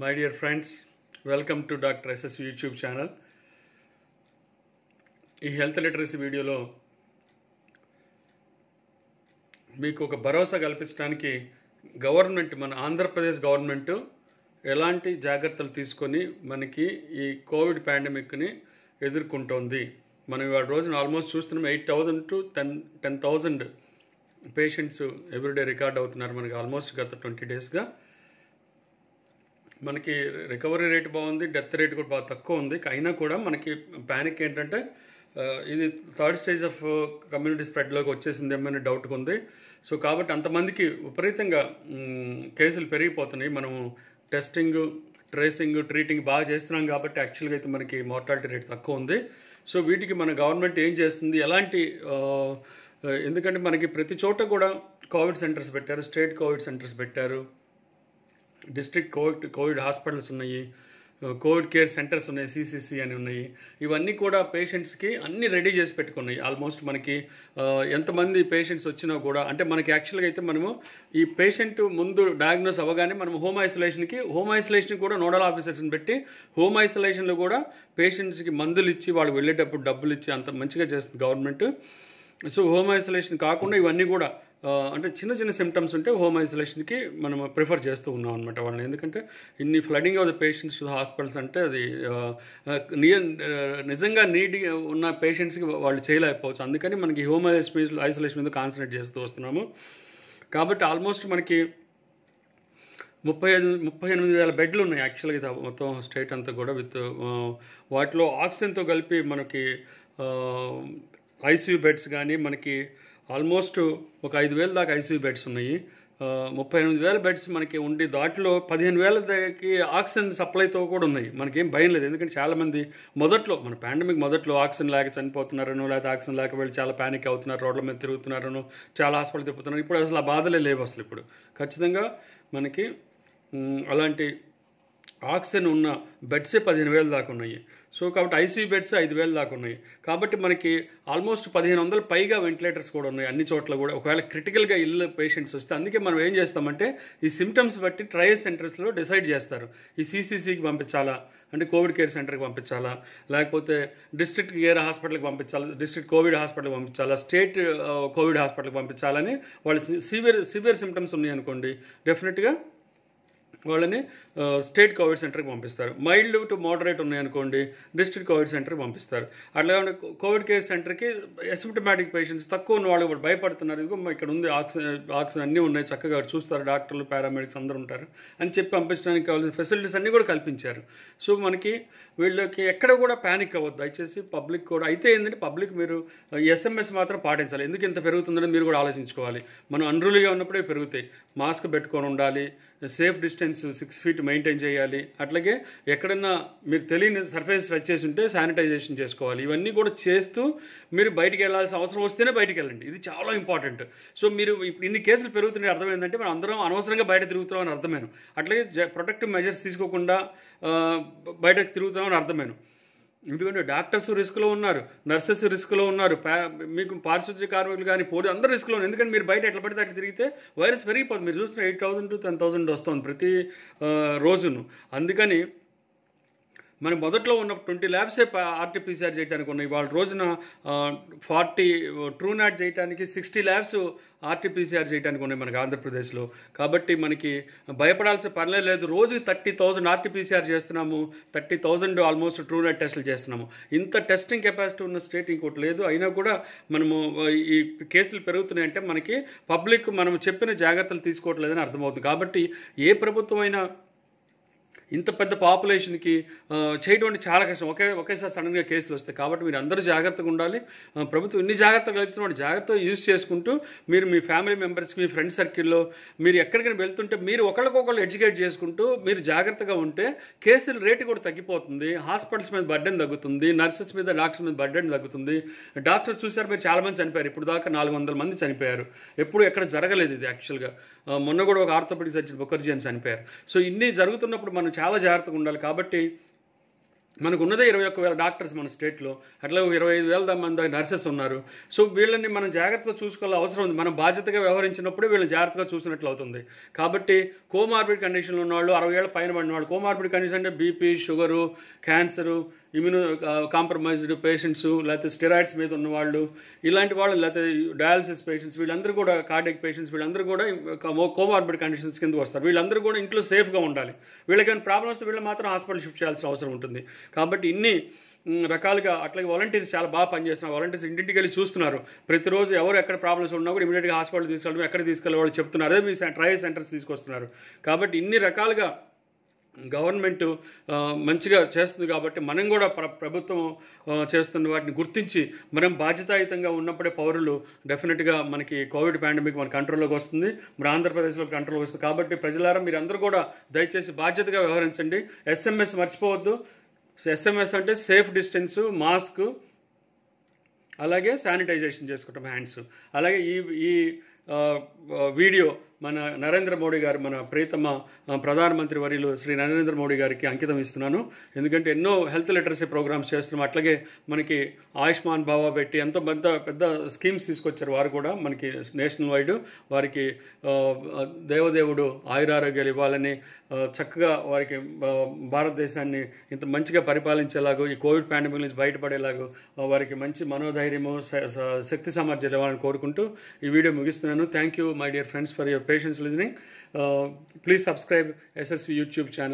My dear friends welcome to doctor SS YouTube channel ఈ health literacy వీడియోలో మీకు ఒక భరోసా కల్పించడానికి గవర్నమెంట్ మన ఆంధ్రప్రదేశ్ గవర్నమెంట్ ఎలాంటి జాగ్రత్తలు తీసుకొని మనకి ఈ కోవిడ్ పాండమిక్ని ఎదుర్కొంటోంది మనం ఇవాళ రోజున ఆల్మోస్ట్ చూస్తున్నాం eight thousand to ten ten thousand patients every day record అవుతున్నారు మనకి ఆల్మోస్ట్ గత ట్వంటీ డేస్గా మనకి రికవరీ రేట్ బాగుంది డెత్ రేట్ కూడా బాగా తక్కువ ఉంది అయినా కూడా మనకి ప్యానిక్ ఏంటంటే ఇది థర్డ్ స్టేజ్ ఆఫ్ కమ్యూనిటీ స్ప్రెడ్లోకి వచ్చేసింది ఏమైనా డౌట్ ఉంది సో కాబట్టి అంతమందికి విపరీతంగా కేసులు పెరిగిపోతున్నాయి మనము టెస్టింగ్ ట్రేసింగ్ ట్రీటింగ్ బాగా చేస్తున్నాం కాబట్టి యాక్చువల్గా అయితే మనకి మార్టాలిటీ రేట్ తక్కువ ఉంది సో వీటికి మన గవర్నమెంట్ ఏం చేస్తుంది ఎలాంటి ఎందుకంటే మనకి ప్రతి చోట కూడా కోవిడ్ సెంటర్స్ పెట్టారు స్టేట్ కోవిడ్ సెంటర్స్ పెట్టారు డిస్ట్రిక్ట్ కోవిడ్ కోవిడ్ హాస్పిటల్స్ ఉన్నాయి కోవిడ్ కేర్ సెంటర్స్ ఉన్నాయి సిసిసి అని ఉన్నాయి ఇవన్నీ కూడా పేషెంట్స్కి అన్ని రెడీ చేసి పెట్టుకున్నాయి ఆల్మోస్ట్ మనకి ఎంతమంది పేషెంట్స్ వచ్చినా కూడా అంటే మనకి యాక్చువల్గా అయితే మనము ఈ పేషెంట్ ముందు డయాగ్నోస్ అవ్వగానే మనం హోమ్ ఐసోలేషన్కి హోమ్ ఐసోలేషన్ కూడా నోడల్ ఆఫీసర్స్ని పెట్టి హోమ్ ఐసోలేషన్లో కూడా పేషెంట్స్కి మందులు ఇచ్చి వాళ్ళు వెళ్ళేటప్పుడు డబ్బులు ఇచ్చి అంత మంచిగా చేస్తుంది గవర్నమెంట్ సో హోమ్ ఐసోలేషన్ కాకుండా ఇవన్నీ కూడా అంటే చిన్న చిన్న సిమ్టమ్స్ ఉంటే హోమ్ ఐసోలేషన్కి మనం ప్రిఫర్ చేస్తూ ఉన్నాం అనమాట వాళ్ళని ఎందుకంటే ఇన్ని flooding of the patients to hospitals అంటే అది నిజంగా నీడ్ ఉన్న పేషెంట్స్కి వాళ్ళు చేయలేకపోవచ్చు అందుకని మనకి హోమ్ ఐసోలేషన్ మీద కాన్సన్ట్రేట్ చేస్తూ వస్తున్నాము కాబట్టి ఆల్మోస్ట్ మనకి ముప్పై ఐదు ముప్పై ఎనిమిది వేల బెడ్లు ఉన్నాయి యాక్చువల్గా ఇది మొత్తం స్టేట్ అంతా కూడా విత్ వాటిలో ఆక్సిజన్తో కలిపి మనకి ఐసీయూ బెడ్స్ కానీ మనకి ఆల్మోస్ట్ ఒక ఐదు వేల దాకా ఐసీయూ బెడ్స్ ఉన్నాయి ముప్పై ఎనిమిది వేల బెడ్స్ మనకి ఉండి దాంట్లో పదిహేను వేల దగ్గరికి ఆక్సిజన్ సప్లైతో కూడా ఉన్నాయి మనకేం భయం లేదు ఎందుకంటే చాలామంది మొదట్లో మన పాండమిక్ మొదట్లో ఆక్సిజన్ లేక చనిపోతున్నారను లేకపోతే ఆక్సిజన్ లేక వెళ్ళి చాలా ప్యానిక్ అవుతున్నారు రోడ్ల మీద తిరుగుతున్నారను చాలా హాస్పిటల్ తిప్పుతున్నారు ఇప్పుడు అసలు ఆ బాధలే లేవు అసలు ఇప్పుడు ఖచ్చితంగా మనకి అలాంటి ఆక్సిజన్ ఉన్న బెడ్సే పదిహేను వేల దాకా ఉన్నాయి సో కాబట్టి ఐసీయూ బెడ్స్ ఐదు వేల దాకా ఉన్నాయి కాబట్టి మనకి ఆల్మోస్ట్ పదిహేను వందల పైగా వెంటిలేటర్స్ కూడా ఉన్నాయి అన్ని చోట్ల కూడా ఒకవేళ క్రిటికల్గా ఇల్లు పేషెంట్స్ వస్తే అందుకే మనం ఏం చేస్తామంటే ఈ సిమ్టమ్స్ బట్టి ట్రయల్ సెంటర్స్లో డిసైడ్ చేస్తారు ఈ సీసీసీకి పంపించాలా అంటే కోవిడ్ కేర్ సెంటర్కి పంపించాలా లేకపోతే డిస్ట్రిక్ట్ కేర్ హాస్పిటల్కి పంపించాలా డిస్ట్రిక్ట్ కోవిడ్ హాస్పిటల్కి పంపించాలా స్టేట్ కోవిడ్ హాస్పిటల్కి పంపించాలని వాళ్ళు సివియర్ సివియర్ సిమ్టమ్స్ ఉన్నాయి అనుకోండి డెఫినెట్గా వాళ్ళని స్టేట్ కోవిడ్ సెంటర్కి పంపిస్తారు మైల్డ్ టు మోడరేట్ ఉన్నాయనుకోండి డిస్ట్రిక్ట్ కోవిడ్ సెంటర్కి పంపిస్తారు అట్లా కోవిడ్ కేర్ సెంటర్కి అసిమ్టమాటిక్ పేషెంట్స్ తక్కువ ఉన్న వాళ్ళు కూడా భయపడుతున్నారు ఇదిగో ఇక్కడ ఉంది ఆక్సిజన్ ఆక్సిజన్ అన్నీ ఉన్నాయి చక్కగా చూస్తారు డాక్టర్లు పారామెడిక్స్ అందరూ ఉంటారు అని చెప్పి పంపించడానికి కావాల్సిన ఫెసిలిటీస్ అన్నీ కూడా కల్పించారు సో మనకి వీళ్ళకి ఎక్కడ కూడా ప్యానిక్ అవ్వద్దు దయచేసి పబ్లిక్ కూడా అయితే ఏంటంటే పబ్లిక్ మీరు ఎస్ఎంఎస్ మాత్రం పాటించాలి ఎందుకు ఇంత పెరుగుతుందని మీరు కూడా ఆలోచించుకోవాలి మనం అన్రూలీగా ఉన్నప్పుడే పెరుగుతాయి మాస్క్ పెట్టుకొని ఉండాలి safe distance six feet maintain చేయాలి అట్లాగే ఎక్కడన్నా మీరు తెలియని సర్ఫేస్ టచ్ చేసి ఉంటే శానిటైజేషన్ చేసుకోవాలి ఇవన్నీ కూడా చేస్తూ మీరు బయటికి వెళ్ళాల్సిన అవసరం వస్తేనే బయటికి వెళ్ళండి ఇది చాలా ఇంపార్టెంట్ సో మీరు ఇన్ని కేసులు పెరుగుతున్న అర్థం ఏంటంటే మనం అందరం అనవసరంగా బయట తిరుగుతున్నాం అని అర్థమేను అట్లాగే ప్రొటెక్టివ్ మెజర్స్ తీసుకోకుండా బయటకు తిరుగుతున్నాం అని అర్థమేను ఎందుకంటే డాక్టర్స్ రిస్క్లో ఉన్నారు నర్సెస్ రిస్క్లో ఉన్నారు మీకు పారిశుద్ధ్య కార్మికులు కానీ పోలీ అందరు రిస్క్లో ఉన్నారు ఎందుకంటే మీరు బయట ఎట్లా పడితే అట్లా తిరిగితే వైరస్ పెరిగిపోతుంది మీరు చూస్తున్న eight thousand to ten thousand వస్తుంది ప్రతి రోజును అందుకని మరి మొదట్లో ఉన్న ట్వంటీ ల్యాబ్సే ఆర్టీపీసీఆర్ చేయడానికి ఉన్నాయి వాళ్ళ రోజున ఫార్టీ ట్రూ నాట్ చేయడానికి సిక్స్టీ ల్యాబ్స్ ఆర్టీపీసీఆర్ చేయడానికి ఉన్నాయి మనకి ఆంధ్రప్రదేశ్లో కాబట్టి మనకి భయపడాల్సిన పర్లేదు లేదు రోజు థర్టీ థౌజండ్ ఆర్టీపీసీఆర్ చేస్తున్నాము thirty thousand almost Truenat టెస్టులు చేస్తున్నాము ఇంత టెస్టింగ్ కెపాసిటీ ఉన్న స్టేట్ ఇంకోటి లేదు అయినా కూడా మనము ఈ కేసులు పెరుగుతున్నాయంటే మనకి పబ్లిక్ మనం చెప్పిన జాగ్రత్తలు తీసుకోవట్లేదని అర్థమవుతుంది కాబట్టి ఏ ప్రభుత్వమైనా ఇంత పెద్ద పాపులేషన్కి చేయడం చాలా కష్టం ఒకే ఒకేసారి సడన్గా కేసులు వస్తాయి కాబట్టి మీరు అందరూ జాగ్రత్తగా ఉండాలి ప్రభుత్వం ఇన్ని జాగ్రత్తలు కల్పిస్తున్న జాగ్రత్తగా యూజ్ చేసుకుంటూ మీరు మీ ఫ్యామిలీ మెంబర్స్కి మీ ఫ్రెండ్ సర్కిల్లో మీరు ఎక్కడికైనా వెళ్తుంటే మీరు ఒకరికొకరు ఎడ్యుకేట్ చేసుకుంటూ మీరు జాగ్రత్తగా ఉంటే కేసుల రేటు కూడా తగ్గిపోతుంది హాస్పిటల్స్ మీద బర్డెన్ తగ్గుతుంది నర్సెస్ మీద డాక్టర్స్ మీద బర్డెన్ తగ్గుతుంది డాక్టర్స్ చూశారు మీరు చాలామంది చనిపోయారు ఇప్పుడు దాకా నాలుగు వందల మంది చనిపోయారు ఎప్పుడు ఎక్కడ జరగలేదు ఇది యాక్చువల్గా మొన్న కూడా ఒక ఆర్థోపెడిక్ సర్జన్ ముఖర్జీ అని చనిపోయారు సో ఇన్ని జరుగుతున్నప్పుడు మనం చాలా జాగ్రత్తగా ఉండాలి కాబట్టి మనకు ఉన్నదే ఇరవై ఒక్క వేల డాక్టర్స్ మన స్టేట్లో అట్లా ఇరవై ఐదు వేల మంది నర్సెస్ ఉన్నారు సో వీళ్ళని మనం జాగ్రత్తగా చూసుకోవాలి అవసరం ఉంది మనం బాధ్యతగా వ్యవహరించినప్పుడే వీళ్ళని జాగ్రత్తగా చూసినట్లు అవుతుంది కాబట్టి కోమార్బిడ్ కండిషన్లో ఉన్నవాళ్ళు అరవై ఏళ్ళ పైన పడిన వాళ్ళు కోమార్బిడ్ కండిషన్ అంటే BP sugar cancer immunocompromised patients లేకపోతే స్టెరాయిడ్స్ మీద ఉన్న వాళ్ళు ఇలాంటి వాళ్ళు లేకపోతే డయాలసిస్ పేషెంట్స్ వీళ్ళందరూ కూడా కార్డియక్ పేషెంట్స్ వీళ్ళందరూ కూడా కోమార్బిడ్ కండిషన్స్ కింద వస్తారు వీళ్ళందరూ కూడా ఇంట్లో సేఫ్గా ఉండాలి వీళ్ళకైనా ప్రాబ్లమ్స్ వస్తే వీళ్ళు మాత్రం హాస్పిటల్ షిఫ్ట్ చేయాల్సిన అవసరం ఉంటుంది కాబట్టి ఇన్ని రకాలుగా అట్లాగే వాలంటీర్స్ చాలా బాగా పనిచేస్తున్నారు వాలంటీర్స్ ఇంటింటికి వెళ్ళి చూస్తున్నారు ప్రతిరోజు ఎవరు ఎక్కడ ప్రాబ్లమ్స్ ఉన్నా కూడా ఇమీడియట్గా హాస్పిటల్ తీసుకెళ్ళడం ఎక్కడ తీసుకెళ్ళే వాళ్ళు చెప్తున్నారు అదే మీ ట్రయల్ సెంటర్స్ తీసుకొస్తున్నారు కాబట్టి ఇన్ని రకాలుగా గవర్నమెంట్ మంచిగా చేస్తుంది కాబట్టి మనం కూడా ప్ర ప్రభుత్వం చేస్తున్న వాటిని గుర్తించి మనం బాధ్యతాయుతంగా ఉన్నప్పుడే పౌరులు డెఫినెట్గా మనకి కోవిడ్ పాండమిక్ మన కంట్రోల్లోకి వస్తుంది మరి ఆంధ్రప్రదేశ్లో కంట్రోల్లోకి వస్తుంది కాబట్టి ప్రజలారా మీరందరూ కూడా దయచేసి బాధ్యతగా వ్యవహరించండి ఎస్ఎంఎస్ మర్చిపోవద్దు ఎస్ఎంఎస్ అంటే సేఫ్ డిస్టెన్స్ మాస్క్ అలాగే శానిటైజేషన్ చేసుకుంటాం హ్యాండ్స్ అలాగే ఈ ఈ వీడియో మన నరేంద్ర మోడీ గారు మన ప్రీతమ ప్రధానమంత్రి వర్యులు శ్రీ నరేంద్ర మోడీ గారికి అంకితం ఇస్తున్నాను ఎందుకంటే ఎన్నో హెల్త్ లిటరసీ ప్రోగ్రామ్స్ చేస్తున్నాం అట్లాగే మనకి ఆయుష్మాన్ బావా పెట్టి ఎంతో పెద్ద పెద్ద స్కీమ్స్ తీసుకొచ్చారు వారు కూడా మనకి నేషనల్ వైడ్ వారికి దేవదేవుడు ఆయురారోగ్యాలు ఇవ్వాలని చక్కగా వారికి భారతదేశాన్ని ఇంత మంచిగా పరిపాలించేలాగూ ఈ కోవిడ్ పాండమిక్ నుంచి బయటపడేలాగూ వారికి మంచి మనోధైర్యము శక్తి సామర్థ్యాలు ఇవ్వాలని కోరుకుంటూ ఈ వీడియో ముగిస్తున్నాను thank you, my dear friends, for your patience listening. Uh, please subscribe SSV YouTube channel.